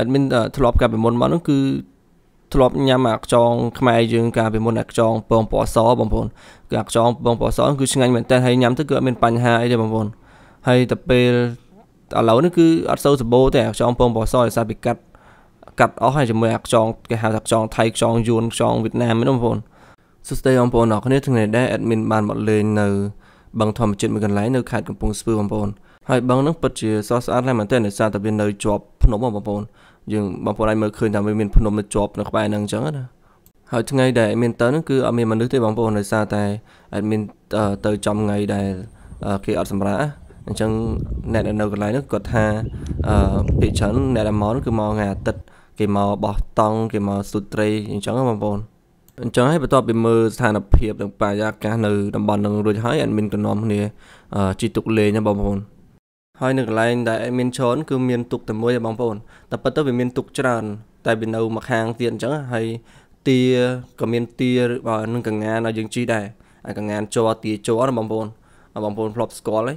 admin ធ្លាប់កាលពីមុនមកហ្នឹងគឺធ្លាប់ញ៉ាំអាខ្យងខ្មែរយើងកាលពីមុនអាខ្យងពងពណ៌សបងប្អូនគឺអាខ្យងពងពណ៌សគឺឆ្ងាញ់មែនតើហើយញ៉ាំទៅគឺអត់មានបញ្ហាអីទេបងប្អូនហើយទៅពេលឥឡូវនេះគឺអត់សូវសម្បូរទេអាខ្យងពងពណ៌សដោយសារពីកាត់កាត់អស់ហើយជាមួយអាខ្យងគេហៅថាខ្យងថៃខ្យងយួនខ្យងវៀតណាមហ្នឹងបងប្អូនសួស្តីបងប្អូនអរគ្នាថ្ងៃនេះដែរ admin បានមកលេងនៅបឹងធម្មជាតិមួយកន្លែងនៅខេត្តកំពង់ស្ពឺបងប្អូនហើយបឹងហ្នឹងពិតជាស្រស់ស្អាតណាស់មែនទែនដោយសារតែវានៅជាប់ភ្នំបងប្អូនយើងបងប្អូនអាចមើលឃើញថាវាមានភ្នំនៅជាប់នៅក្បែរហ្នឹងអញ្ចឹងណាហើយថ្ងៃដែល admin ទៅហ្នឹងគឺអត់មានមនុស្សទេបងប្អូនដោយសារតែ admin ទៅចំថ្ងៃដែលគេអត់សម្រាប់អញ្ចឹងអ្នកនៅកន្លែងហ្នឹងគាត់ថាពាក្យច្រើនអ្នកដែលមកគឺមកថ្ងៃអាទិត្យគេមកបោះតង់គេមកសុត្រីអញ្ចឹងបងប្អូនអញ្ចឹងហើយបន្ទាប់ពីមើលស្ថានភាពនិងបរិយាកាសនៅតំបន់ហ្នឹងរួចហើយ admin ក៏នាំគ្នាជីទុកលេងណាបងប្អូនហើយនៅកន្លែងដែលមានច្រើនគឺមានទុកតែមួយទេបងប្អូនតែពិតទៅវាមានទុកច្រើនតែវានៅមួយខាងទៀតអញ្ចឹងហើយទាក៏មានទានឹងកងានឲ្យយើងជីដែរអាកងានជောទាជောណាបងប្អូនបងប្អូនធ្លាប់ស្គាល់ហើយ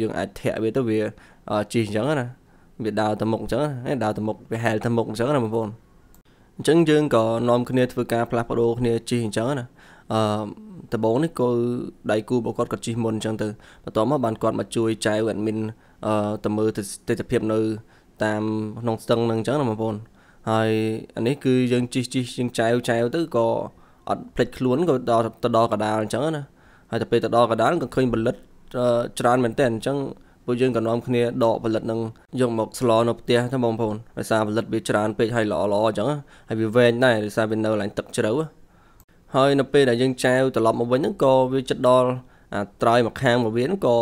យើងអាចធាក់វាទៅវាជីអញ្ចឹងណាវាដើរទៅមុខអញ្ចឹងណាដើរទៅមុខវាហែលទៅមុខអញ្ចឹងណាបងប្អូនអញ្ចឹងយើងក៏នាំគ្នាធ្វើការផ្លាស់ប្ដូរគ្នាជីអញ្ចឹងណាអឺដំបូងនេះគឺដៃគូរបស់គាត់គាត់ជិះមុនអញ្ចឹងទៅបន្ទាប់មកបានគាត់មកជួយចែវ admin អឺទៅមើលទិដ្ឋភាពនៅ តាមក្នុងស្ទឹងនឹងអញ្ចឹងណាបងប្អូនហើយអានេះគឺយើងជិះជិះយើងចែវចែវទៅក៏អត់ភ្លេចខ្លួនក៏ដល់ទៅដល់កដាលអញ្ចឹងណាហើយទៅពេលទៅដល់កដាលក៏ឃើញបលិតច្រើនមែនតើអញ្ចឹងពួកយើងក៏នាំគ្នាដកផលិតនឹងយកមកស្លនៅផ្ទះទៅបងប្អូនដោយសារផលិតវាច្រើនពេកហើយល្អល្អអញ្ចឹងហើយវាវែងដែរដោយសារវានៅកន្លែងទឹកជ្រៅហើយនៅពេលដែលយើងចែវត្រឡប់មកវិញហ្នឹងក៏វាចិត្តដល់អាត្រយមកខាងមកវាហ្នឹងក៏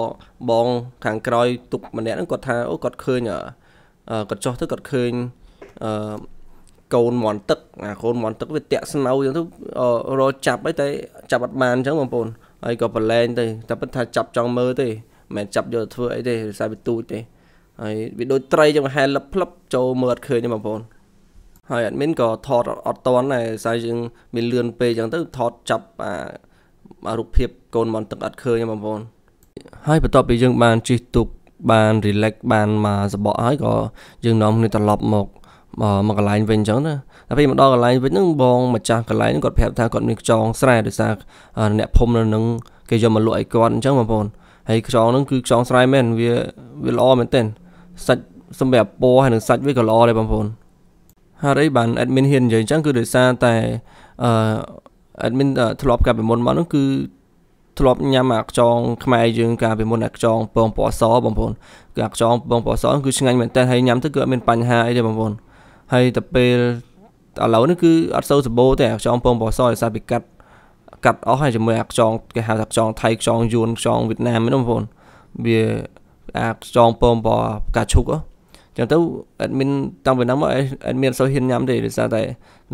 បង ខាងក្រោយ ទុកម្នាក់ហ្នឹងគាត់ថាអូគាត់ឃើញគាត់ចោះទៅគាត់ឃើញអឺកូនមន់ទឹកអាកូនមន់ទឹកវាតាក់ស្នៅអញ្ចឹងទៅរត់ចាប់អីតែចាប់អត់បានអញ្ចឹងបងប្អូនហើយក៏ប្រឡែងទៅតែពិតថាចាប់ចង់មើលទេមិនមែនចាប់យកទៅធ្វើអីទេរសាវាទូចទេហើយវាដូចត្រីចឹងហែលលឹបផ្លឹបចូលមើលអត់ឃើញទេបងប្អូនហើយ admin ក៏ថតអត់តន់ដែរស្អីយើងមានលឿនពេកអញ្ចឹងទៅថតចាប់អារូបភាពកូនមន់ទឹកអត់ឃើញបងប្អូនហើយបន្ទាប់ពីយើងបានជិះទូកបាន relax បានមកសបកហើយក៏យើងនាំគ្នាត្រឡប់មក មកកន្លែងវិញអញ្ចឹងណាតែពេលមកដល់កន្លែងវិញហ្នឹងបងម្ចាស់កន្លែងហ្នឹងគាត់ប្រាប់ថាគាត់មានខ្យងស្រែដោយសារអ្នកភូមិនៅនឹងគេយកមកលក់ឲ្យគាត់អញ្ចឹងបងប្អូនហើយខ្យងហ្នឹងគឺខ្យងស្រែមែនវាវាល្អមែនទែនសាច់សម្រាប់ពណ៌ហើយនឹងសាច់វាក៏ល្អដែរបងប្អូនហើយអីបាន admin ហ៊ាននិយាយអញ្ចឹងគឺដោយសារតែអឺ admin ធ្លាប់កាលពីមុនមកនោះគឺធ្លាប់ញ៉ាំអាខ្ចងខ្មែរយើងកាលពីមុនអាខ្ចងពងពណ៌សបងប្អូនគឺអាខ្ចងពងពណ៌សគឺឆ្ងាញ់មែនតើហើយញ៉ាំទៅគឺអត់មានបញ្ហាអីទេបងប្អូនហើយទៅពេលឥឡូវនេះគឺអត់សូវសម្បូរទេអាខ្ចងពងពណ៌សដោយសារពីកាត់កាត់អស់ហើយជាមួយអាខ្ចងគេហៅថាខ្ចងថៃខ្ចងយួនខ្ចងវៀតណាមហ្នឹងបងប្អូនវាអាខ្ចងពងពណ៌ផ្កាឈូកហ៎ចឹងទៅ admin តាំងពីហ្នឹងមក admin អត់សូវហ៊ានញ៉ាំទេដោយសារតែ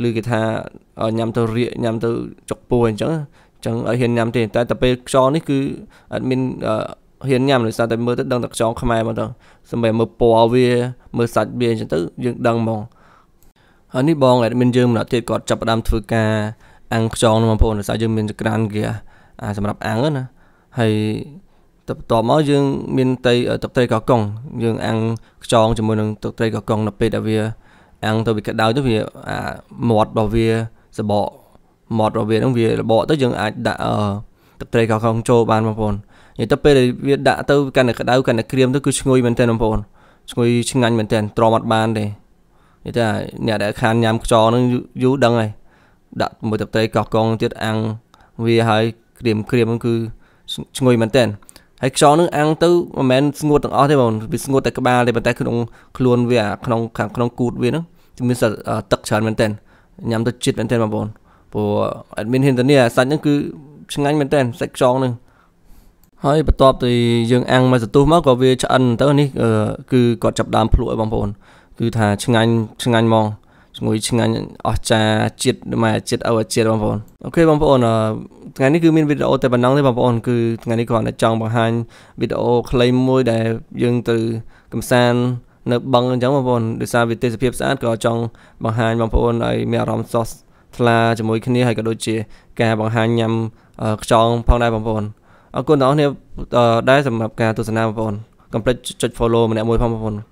ឮគេថាញ៉ាំទៅរាកញ៉ាំទៅចុកពោះអញ្ចឹងចឹងឲ្យហ៊ានញ៉ាំទេតែតែពេលខ្យល់នេះគឺ admin ហ៊ានញ៉ាំដោយសារតែមើលទៅដឹងតែខ្យល់ខ្មែរមកទៅសម្រាប់មើលពណ៌វាមើលសាច់វាអញ្ចឹងទៅ យើងដឹងហ្មងហើយនេះបង admin យើងម្នាក់ទៀតគាត់ចាប់ផ្ដើមធ្វើការអាំងខ្យល់បងប្អូនដោយសារយើងមានក្រានហ្គាអាសម្រាប់អាំងណាហើយទៅបន្ទាប់មកយើងមានត្រីទឹកត្រីកកុងយើងអាំងខ្យងជាមួយនឹងទឹកត្រីកកុងនៅពេលដែលវាអាំងទៅវាក្តៅទៅវាអាមាត់របស់វាសបកមាត់របស់វានឹងវារបកទៅយើងអាចដាក់ទឹកត្រីកកុងចូលបានបងប្អូននិយាយទៅពេលដែលវាដាក់ទៅកាន់តែក្តៅកាន់តែក្រៀមទៅគឺឈ្ងុយមែនទែនបងប្អូនឈ្ងុយឆ្ងាញ់មែនទែនទ្រាំអត់បានទេនិយាយថាអ្នកដែលខានញ៉ាំខ្យងនឹងយូរដឹងហើយដាក់មួយទឹកត្រីកកុងទៀតអាំងវាហើយក្រៀមក្រៀមហ្នឹងគឺឈ្ងុយមែនទែនហើយខ្យល់នឹងអាំងទៅមិនមែនស្ងួតទាំងអស់ទេបងវាស្ងួតតែក្បាលទេប៉ុន្តែក្នុងខ្លួនវាក្នុងខាងក្នុងគូតវាហ្នឹងមានទឹកច្រើនមែនតើញ៉ាំទៅជាតិមែនតើបងប្អូនព្រោះ admin ហ៊ានធានាសាច់ហ្នឹងគឺឆ្ងាញ់មែនតើសាច់ខ្យងហ្នឹងហើយបន្ទាប់ទៅយើងអាំងមកសន្ទុះមកក៏វាឆ្អិនទៅនេះគឺគាត់ចាប់ដើមភ្លក់ឲ្យបងប្អូនគឺថាឆ្ងាញ់ឆ្ងាញ់ហ្មងឈ្ងុយឆ្ងាញ់អស្ចារជាតិម៉ែជាតិអូជាតិបងប្អូនអូខេបងប្អូនថ្ងៃនេះគឺមានវីដេអូតែប៉ុណ្ណឹងទេបងប្អូនគឺថ្ងៃនេះគ្រាន់តែចង់បង្ហាញវីដេអូខ្លីមួយដែលយើងទៅកំសាន្តនៅបឹងអញ្ចឹងបងប្អូនដោយសារវាទេសភាពស្អាតក៏ចង់បង្ហាញបងប្អូនឲ្យមានអារម្មណ៍ស្រស់ថ្លាជាមួយគ្នាហើយក៏ដូចជាការបង្ហាញញ៉ាំខ្យងផងដែរបងប្អូនអរគុណដល់អ្នកដែរសម្រាប់ការទស្សនាបងប្អូនកុំភ្លេចចុច follow ម្នាក់មួយផងបងប្អូន